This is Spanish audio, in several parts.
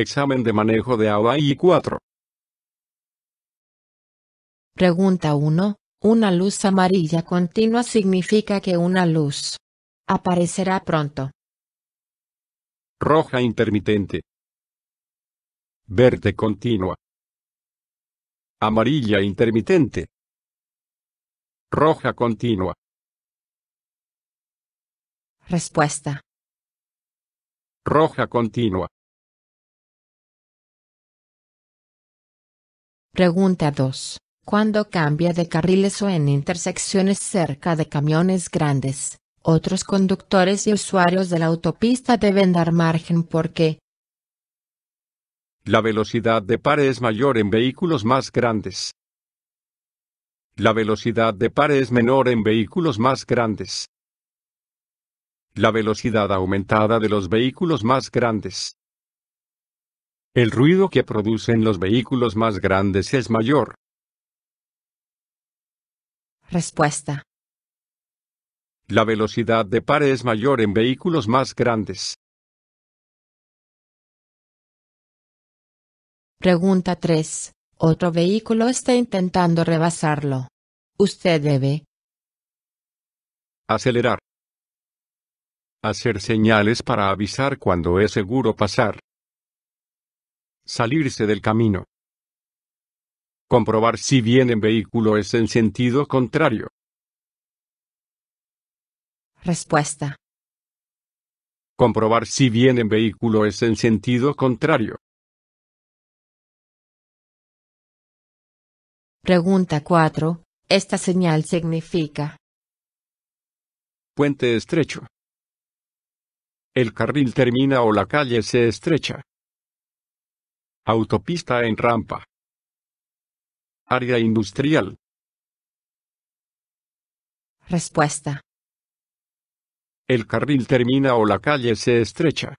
Examen de manejo de agua y 4. Pregunta 1. Una luz amarilla continua significa que una luz aparecerá pronto. Roja intermitente. Verde continua. Amarilla intermitente. Roja continua. Respuesta. Roja continua. Pregunta 2. Cuando cambia de carriles o en intersecciones cerca de camiones grandes, otros conductores y usuarios de la autopista deben dar margen porque la velocidad de par es mayor en vehículos más grandes. La velocidad de par es menor en vehículos más grandes. La velocidad aumentada de los vehículos más grandes el ruido que producen los vehículos más grandes es mayor. Respuesta. La velocidad de par es mayor en vehículos más grandes. Pregunta 3. Otro vehículo está intentando rebasarlo. Usted debe acelerar. Hacer señales para avisar cuando es seguro pasar salirse del camino. Comprobar si bien en vehículo es en sentido contrario. Respuesta. Comprobar si bien en vehículo es en sentido contrario. Pregunta 4. Esta señal significa. Puente estrecho. El carril termina o la calle se estrecha. Autopista en rampa. Área industrial. Respuesta. El carril termina o la calle se estrecha.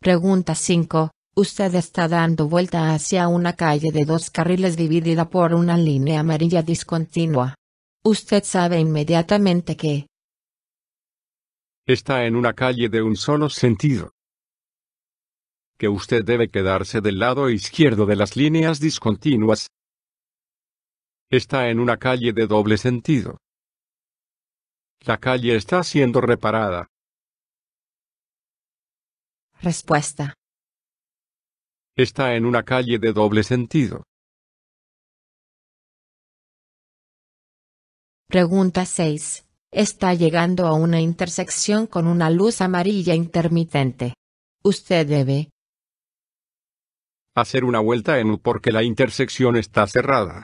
Pregunta 5. Usted está dando vuelta hacia una calle de dos carriles dividida por una línea amarilla discontinua. Usted sabe inmediatamente que, está en una calle de un solo sentido. Que usted debe quedarse del lado izquierdo de las líneas discontinuas. Está en una calle de doble sentido. La calle está siendo reparada. Respuesta. Está en una calle de doble sentido. Pregunta 6. Está llegando a una intersección con una luz amarilla intermitente. Usted debe hacer una vuelta en U porque la intersección está cerrada.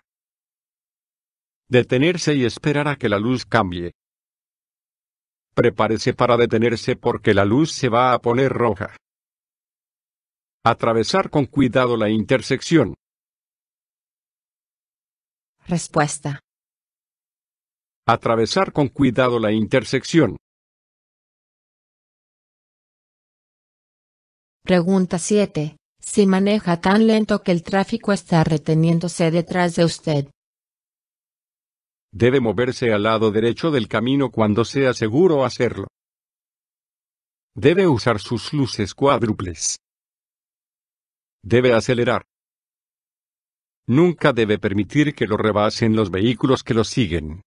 Detenerse y esperar a que la luz cambie. Prepárese para detenerse porque la luz se va a poner roja. Atravesar con cuidado la intersección. Respuesta. Atravesar con cuidado la intersección. Pregunta 7. Si maneja tan lento que el tráfico está reteniéndose detrás de usted. Debe moverse al lado derecho del camino cuando sea seguro hacerlo. Debe usar sus luces cuádruples. Debe acelerar. Nunca debe permitir que lo rebasen los vehículos que lo siguen.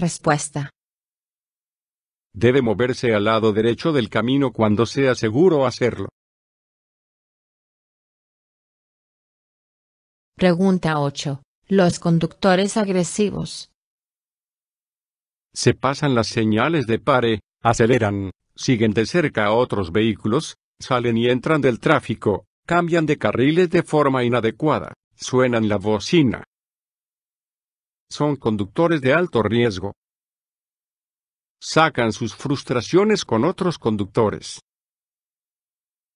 Respuesta. Debe moverse al lado derecho del camino cuando sea seguro hacerlo. Pregunta 8. Los conductores agresivos. Se pasan las señales de pare, aceleran, siguen de cerca a otros vehículos, salen y entran del tráfico, cambian de carriles de forma inadecuada, suenan la bocina, son conductores de alto riesgo. Sacan sus frustraciones con otros conductores.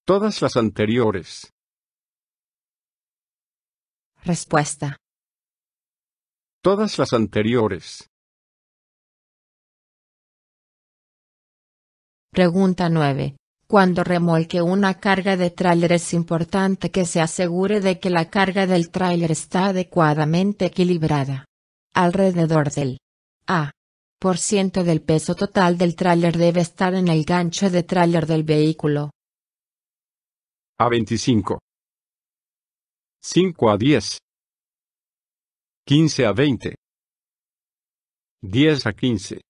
Todas las anteriores. Respuesta. Todas las anteriores. Pregunta 9. Cuando remolque una carga de tráiler es importante que se asegure de que la carga del tráiler está adecuadamente equilibrada alrededor del A. Por ciento del peso total del tráiler debe estar en el gancho de tráiler del vehículo. A25. 5 a 10. 15 a 20. 10 a 15.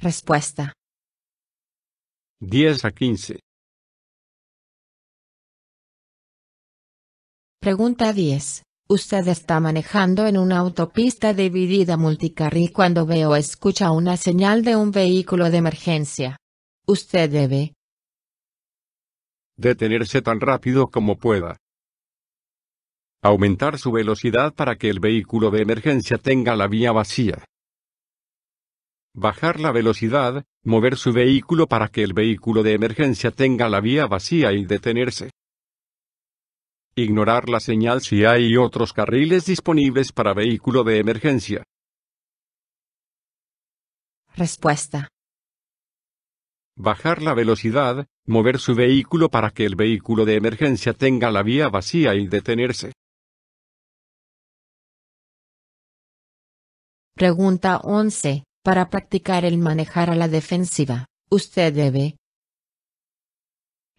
Respuesta. 10 a 15. Pregunta 10. Usted está manejando en una autopista dividida multicarril cuando ve o escucha una señal de un vehículo de emergencia. Usted debe detenerse tan rápido como pueda. Aumentar su velocidad para que el vehículo de emergencia tenga la vía vacía. Bajar la velocidad, mover su vehículo para que el vehículo de emergencia tenga la vía vacía y detenerse ignorar la señal si hay otros carriles disponibles para vehículo de emergencia. Respuesta. Bajar la velocidad, mover su vehículo para que el vehículo de emergencia tenga la vía vacía y detenerse. Pregunta 11. Para practicar el manejar a la defensiva, usted debe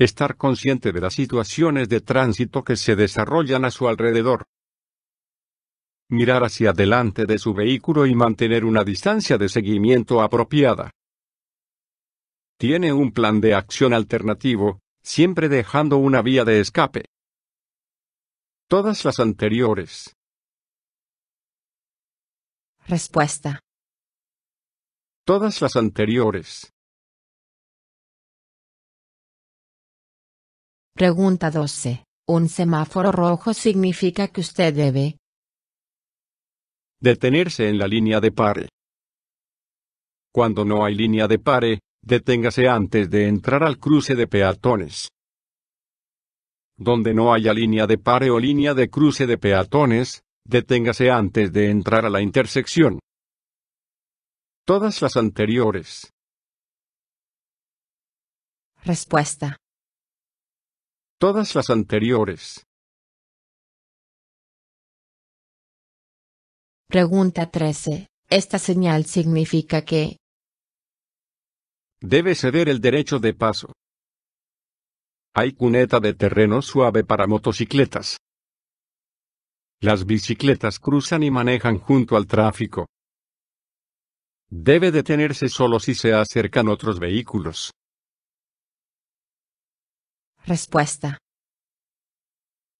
Estar consciente de las situaciones de tránsito que se desarrollan a su alrededor. Mirar hacia adelante de su vehículo y mantener una distancia de seguimiento apropiada. Tiene un plan de acción alternativo, siempre dejando una vía de escape. Todas las anteriores. Respuesta. Todas las anteriores. Pregunta 12. ¿Un semáforo rojo significa que usted debe detenerse en la línea de pare? Cuando no hay línea de pare, deténgase antes de entrar al cruce de peatones. Donde no haya línea de pare o línea de cruce de peatones, deténgase antes de entrar a la intersección. Todas las anteriores. Respuesta. Todas las anteriores. Pregunta 13. Esta señal significa que debe ceder el derecho de paso. Hay cuneta de terreno suave para motocicletas. Las bicicletas cruzan y manejan junto al tráfico. Debe detenerse solo si se acercan otros vehículos. Respuesta.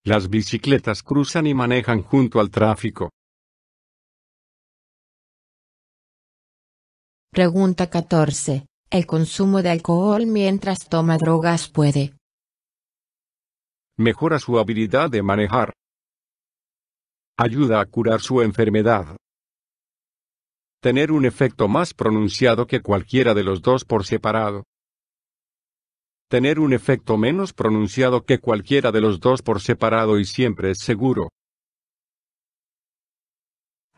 Las bicicletas cruzan y manejan junto al tráfico. Pregunta 14. ¿El consumo de alcohol mientras toma drogas puede? Mejora su habilidad de manejar. Ayuda a curar su enfermedad. Tener un efecto más pronunciado que cualquiera de los dos por separado tener un efecto menos pronunciado que cualquiera de los dos por separado y siempre es seguro.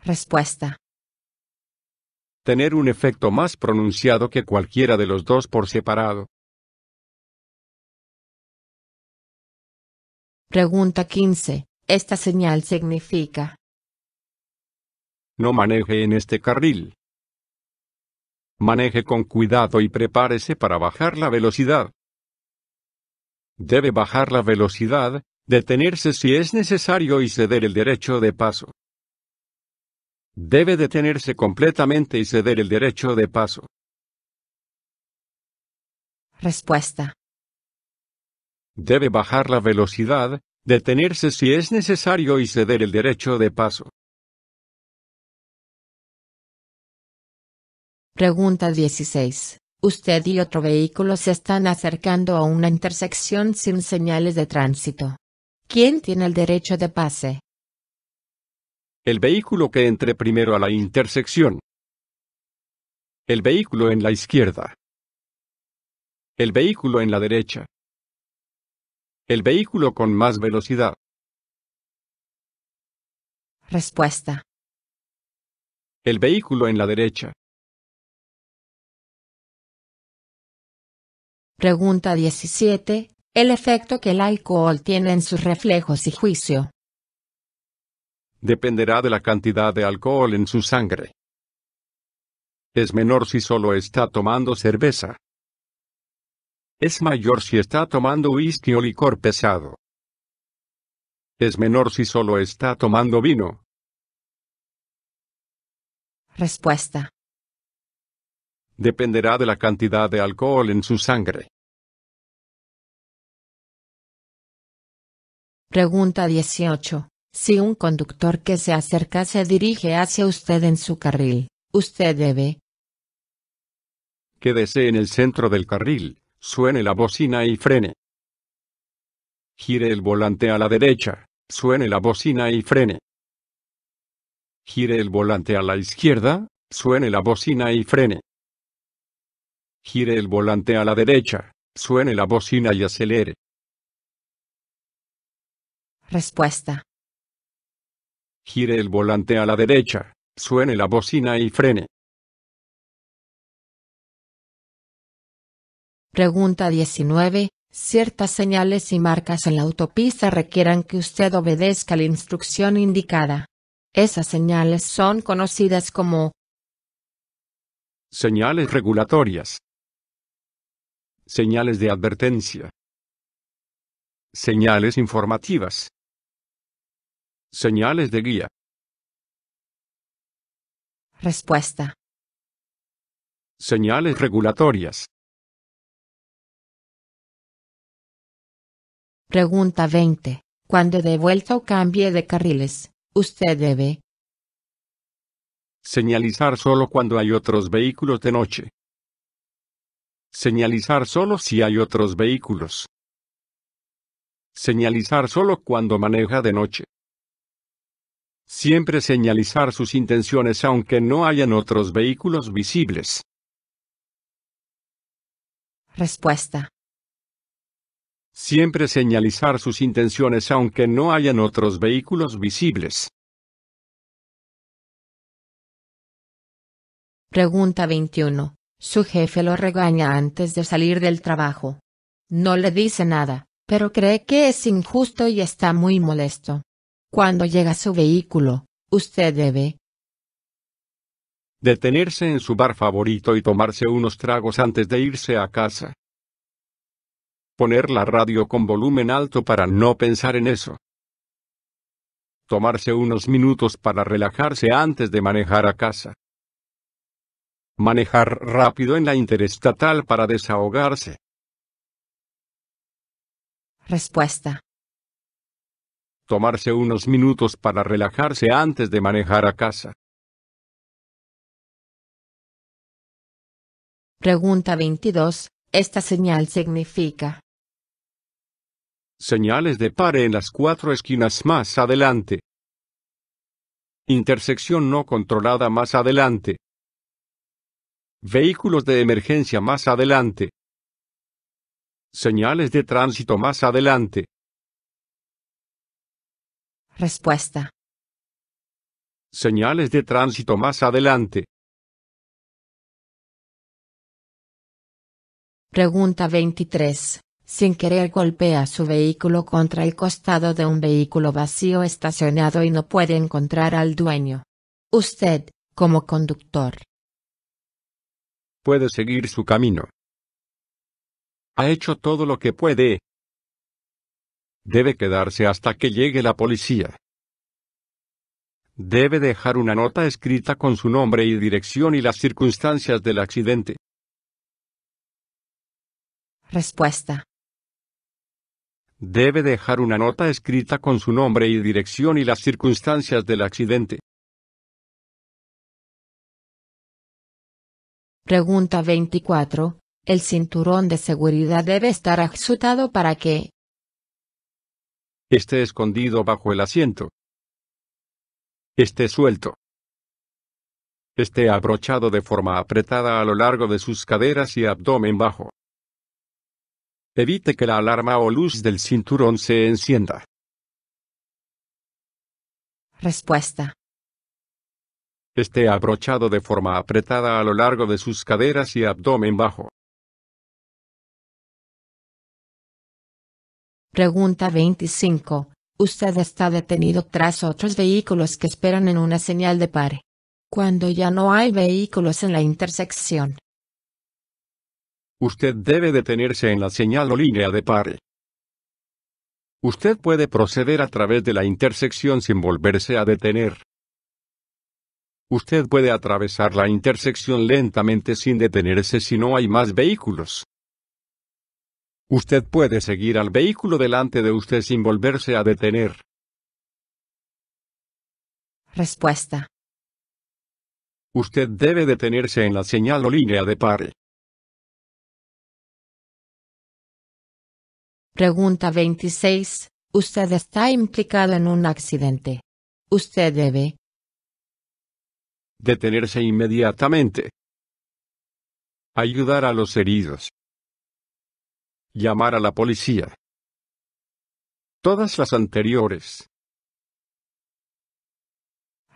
Respuesta. Tener un efecto más pronunciado que cualquiera de los dos por separado. Pregunta 15. Esta señal significa. No maneje en este carril. Maneje con cuidado y prepárese para bajar la velocidad. Debe bajar la velocidad, detenerse si es necesario y ceder el derecho de paso. Debe detenerse completamente y ceder el derecho de paso. Respuesta. Debe bajar la velocidad, detenerse si es necesario y ceder el derecho de paso. Pregunta 16. Usted y otro vehículo se están acercando a una intersección sin señales de tránsito. ¿Quién tiene el derecho de pase? El vehículo que entre primero a la intersección. El vehículo en la izquierda. El vehículo en la derecha. El vehículo con más velocidad. Respuesta. El vehículo en la derecha. Pregunta 17. El efecto que el alcohol tiene en sus reflejos y juicio. Dependerá de la cantidad de alcohol en su sangre. Es menor si solo está tomando cerveza. Es mayor si está tomando whisky o licor pesado. Es menor si solo está tomando vino. Respuesta dependerá de la cantidad de alcohol en su sangre. Pregunta 18. Si un conductor que se acerca se dirige hacia usted en su carril, usted debe quédese en el centro del carril, suene la bocina y frene. Gire el volante a la derecha, suene la bocina y frene. Gire el volante a la izquierda, suene la bocina y frene. Gire el volante a la derecha. Suene la bocina y acelere. Respuesta. Gire el volante a la derecha. Suene la bocina y frene. Pregunta 19. Ciertas señales y marcas en la autopista requieran que usted obedezca la instrucción indicada. Esas señales son conocidas como señales regulatorias, Señales de advertencia. Señales informativas. Señales de guía. Respuesta. Señales regulatorias. Pregunta 20. Cuando de vuelta o cambie de carriles, usted debe señalizar solo cuando hay otros vehículos de noche. Señalizar solo si hay otros vehículos. Señalizar solo cuando maneja de noche. Siempre señalizar sus intenciones aunque no hayan otros vehículos visibles. Respuesta. Siempre señalizar sus intenciones aunque no hayan otros vehículos visibles. Pregunta 21. Su jefe lo regaña antes de salir del trabajo. No le dice nada, pero cree que es injusto y está muy molesto. Cuando llega su vehículo, usted debe detenerse en su bar favorito y tomarse unos tragos antes de irse a casa. Poner la radio con volumen alto para no pensar en eso. Tomarse unos minutos para relajarse antes de manejar a casa. Manejar rápido en la interestatal para desahogarse. Respuesta. Tomarse unos minutos para relajarse antes de manejar a casa. Pregunta 22. Esta señal significa. Señales de pare en las cuatro esquinas más adelante. Intersección no controlada más adelante. Vehículos de emergencia más adelante. Señales de tránsito más adelante. Respuesta. Señales de tránsito más adelante. Pregunta 23. Sin querer golpea su vehículo contra el costado de un vehículo vacío estacionado y no puede encontrar al dueño. Usted, como conductor, puede seguir su camino. Ha hecho todo lo que puede. Debe quedarse hasta que llegue la policía. Debe dejar una nota escrita con su nombre y dirección y las circunstancias del accidente. Respuesta. Debe dejar una nota escrita con su nombre y dirección y las circunstancias del accidente. Pregunta 24. El cinturón de seguridad debe estar ajustado para que esté escondido bajo el asiento, esté suelto, esté abrochado de forma apretada a lo largo de sus caderas y abdomen bajo. Evite que la alarma o luz del cinturón se encienda. Respuesta esté abrochado de forma apretada a lo largo de sus caderas y abdomen bajo. Pregunta 25. Usted está detenido tras otros vehículos que esperan en una señal de pare. Cuando ya no hay vehículos en la intersección. Usted debe detenerse en la señal o línea de pare. Usted puede proceder a través de la intersección sin volverse a detener. Usted puede atravesar la intersección lentamente sin detenerse si no hay más vehículos. Usted puede seguir al vehículo delante de usted sin volverse a detener. Respuesta. Usted debe detenerse en la señal o línea de par. Pregunta 26. Usted está implicado en un accidente. Usted debe Detenerse inmediatamente. Ayudar a los heridos. Llamar a la policía. Todas las anteriores.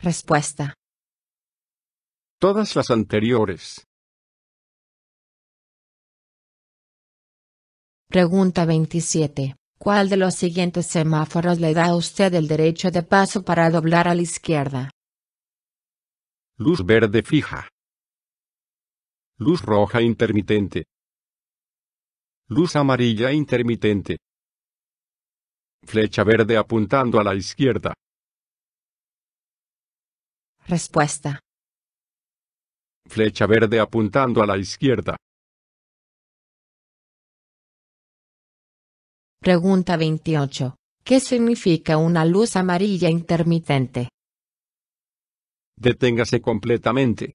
Respuesta. Todas las anteriores. Pregunta 27. ¿Cuál de los siguientes semáforos le da a usted el derecho de paso para doblar a la izquierda? Luz verde fija. Luz roja intermitente. Luz amarilla intermitente. Flecha verde apuntando a la izquierda. Respuesta. Flecha verde apuntando a la izquierda. Pregunta 28. ¿Qué significa una luz amarilla intermitente? Deténgase completamente.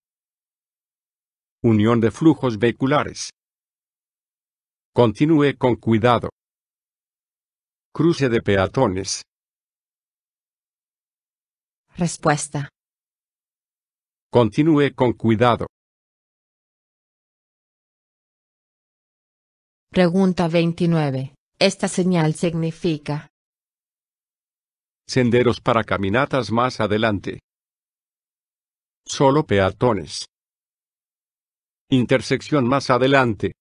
Unión de flujos vehiculares. Continúe con cuidado. Cruce de peatones. Respuesta. Continúe con cuidado. Pregunta 29. Esta señal significa senderos para caminatas más adelante. Solo peatones. Intersección más adelante.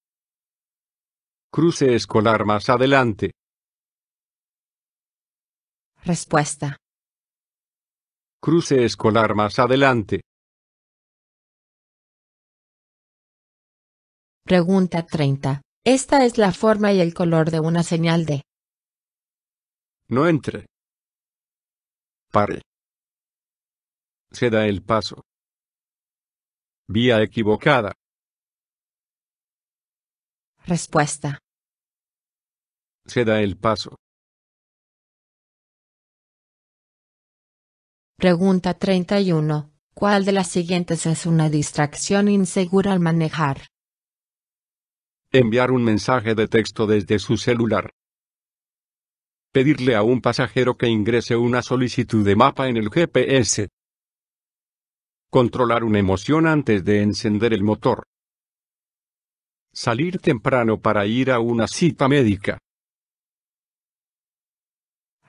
Cruce escolar más adelante. Respuesta. Cruce escolar más adelante. Pregunta 30. Esta es la forma y el color de una señal de. No entre. Pare. Se da el paso. Vía equivocada. Respuesta. Se da el paso. Pregunta 31. ¿Cuál de las siguientes es una distracción insegura al manejar? Enviar un mensaje de texto desde su celular. Pedirle a un pasajero que ingrese una solicitud de mapa en el GPS. Controlar una emoción antes de encender el motor. Salir temprano para ir a una cita médica.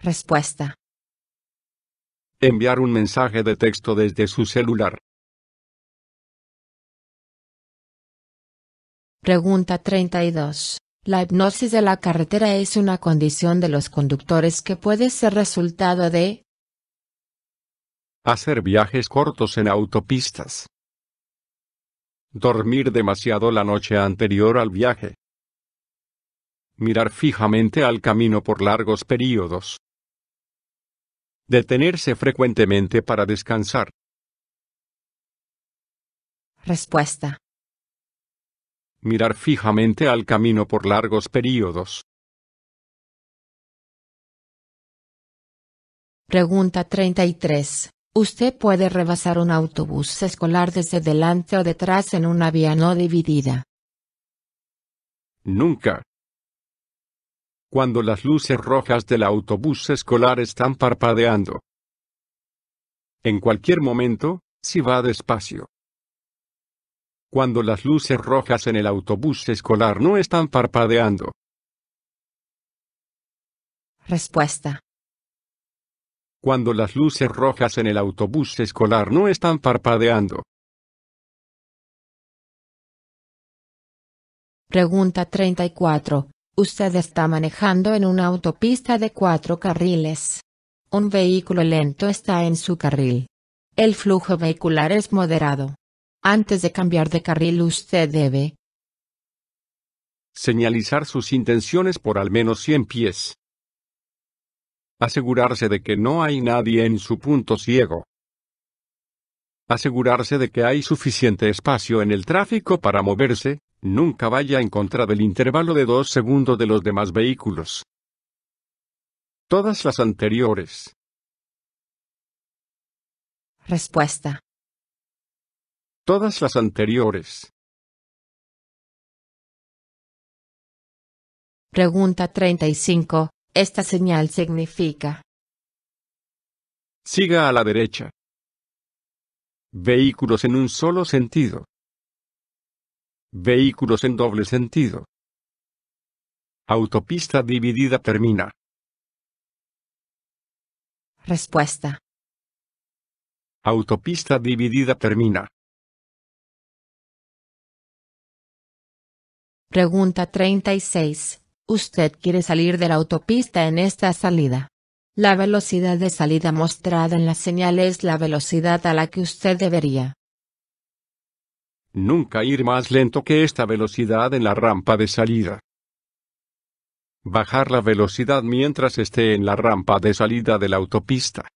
Respuesta. Enviar un mensaje de texto desde su celular. Pregunta 32. La hipnosis de la carretera es una condición de los conductores que puede ser resultado de Hacer viajes cortos en autopistas. Dormir demasiado la noche anterior al viaje. Mirar fijamente al camino por largos períodos. Detenerse frecuentemente para descansar. Respuesta. Mirar fijamente al camino por largos períodos. Pregunta 33. Usted puede rebasar un autobús escolar desde delante o detrás en una vía no dividida. Nunca. Cuando las luces rojas del autobús escolar están parpadeando. En cualquier momento, si va despacio. Cuando las luces rojas en el autobús escolar no están parpadeando. Respuesta cuando las luces rojas en el autobús escolar no están parpadeando. Pregunta 34. Usted está manejando en una autopista de cuatro carriles. Un vehículo lento está en su carril. El flujo vehicular es moderado. Antes de cambiar de carril usted debe señalizar sus intenciones por al menos 100 pies. Asegurarse de que no hay nadie en su punto ciego. Asegurarse de que hay suficiente espacio en el tráfico para moverse, nunca vaya en contra del intervalo de dos segundos de los demás vehículos. Todas las anteriores. Respuesta. Todas las anteriores. Pregunta 35. Esta señal significa. Siga a la derecha. Vehículos en un solo sentido. Vehículos en doble sentido. Autopista dividida termina. Respuesta. Autopista dividida termina. Pregunta 36. Usted quiere salir de la autopista en esta salida. La velocidad de salida mostrada en la señal es la velocidad a la que usted debería. Nunca ir más lento que esta velocidad en la rampa de salida. Bajar la velocidad mientras esté en la rampa de salida de la autopista.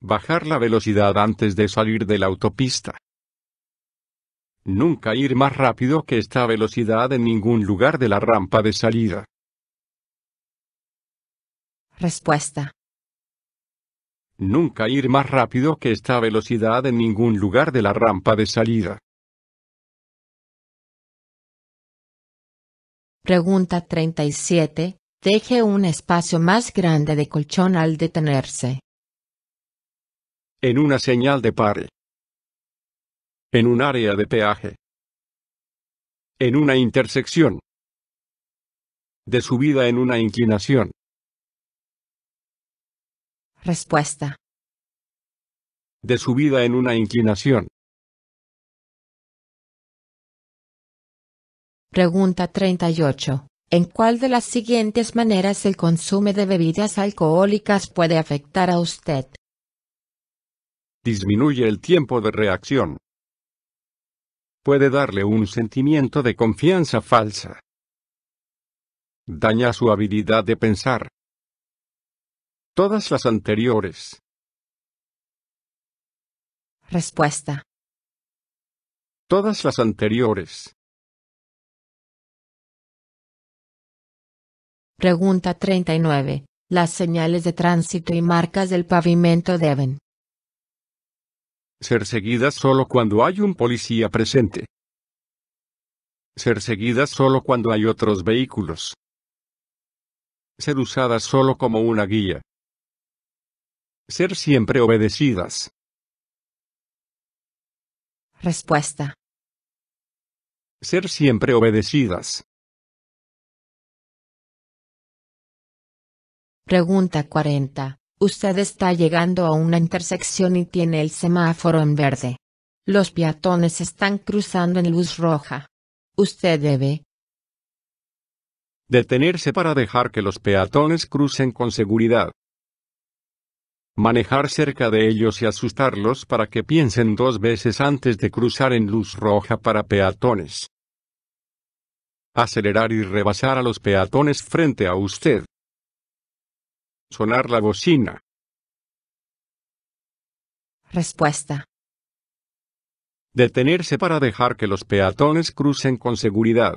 Bajar la velocidad antes de salir de la autopista. Nunca ir más rápido que esta velocidad en ningún lugar de la rampa de salida. Respuesta. Nunca ir más rápido que esta velocidad en ningún lugar de la rampa de salida. Pregunta 37. Deje un espacio más grande de colchón al detenerse. En una señal de par en un área de peaje, en una intersección, de subida en una inclinación. Respuesta. De subida en una inclinación. Pregunta 38. ¿En cuál de las siguientes maneras el consumo de bebidas alcohólicas puede afectar a usted? Disminuye el tiempo de reacción puede darle un sentimiento de confianza falsa. Daña su habilidad de pensar. Todas las anteriores. Respuesta. Todas las anteriores. Pregunta 39. Las señales de tránsito y marcas del pavimento deben ser seguidas solo cuando hay un policía presente. Ser seguidas solo cuando hay otros vehículos. Ser usadas solo como una guía. Ser siempre obedecidas. Respuesta. Ser siempre obedecidas. Pregunta 40. Usted está llegando a una intersección y tiene el semáforo en verde. Los peatones están cruzando en luz roja. Usted debe detenerse para dejar que los peatones crucen con seguridad. Manejar cerca de ellos y asustarlos para que piensen dos veces antes de cruzar en luz roja para peatones. Acelerar y rebasar a los peatones frente a usted. Sonar la bocina. Respuesta. Detenerse para dejar que los peatones crucen con seguridad.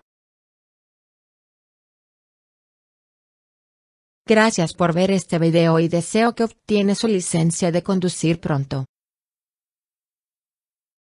Gracias por ver este video y deseo que obtiene su licencia de conducir pronto.